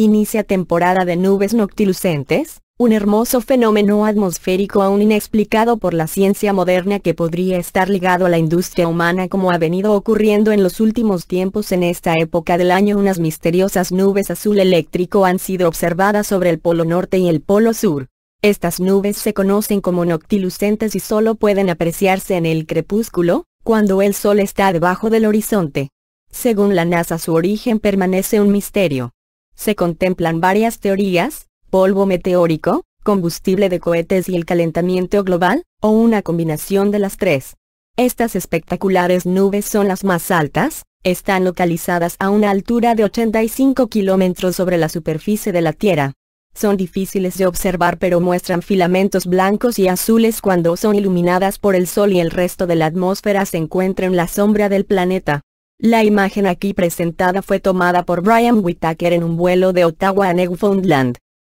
Inicia temporada de nubes noctilucentes, un hermoso fenómeno atmosférico aún inexplicado por la ciencia moderna que podría estar ligado a la industria humana como ha venido ocurriendo en los últimos tiempos en esta época del año unas misteriosas nubes azul eléctrico han sido observadas sobre el polo norte y el polo sur. Estas nubes se conocen como noctilucentes y solo pueden apreciarse en el crepúsculo, cuando el sol está debajo del horizonte. Según la NASA su origen permanece un misterio se contemplan varias teorías, polvo meteórico, combustible de cohetes y el calentamiento global, o una combinación de las tres. Estas espectaculares nubes son las más altas, están localizadas a una altura de 85 kilómetros sobre la superficie de la Tierra. Son difíciles de observar pero muestran filamentos blancos y azules cuando son iluminadas por el Sol y el resto de la atmósfera se encuentra en la sombra del planeta. La imagen aquí presentada fue tomada por Brian Whittaker en un vuelo de Ottawa a Newfoundland.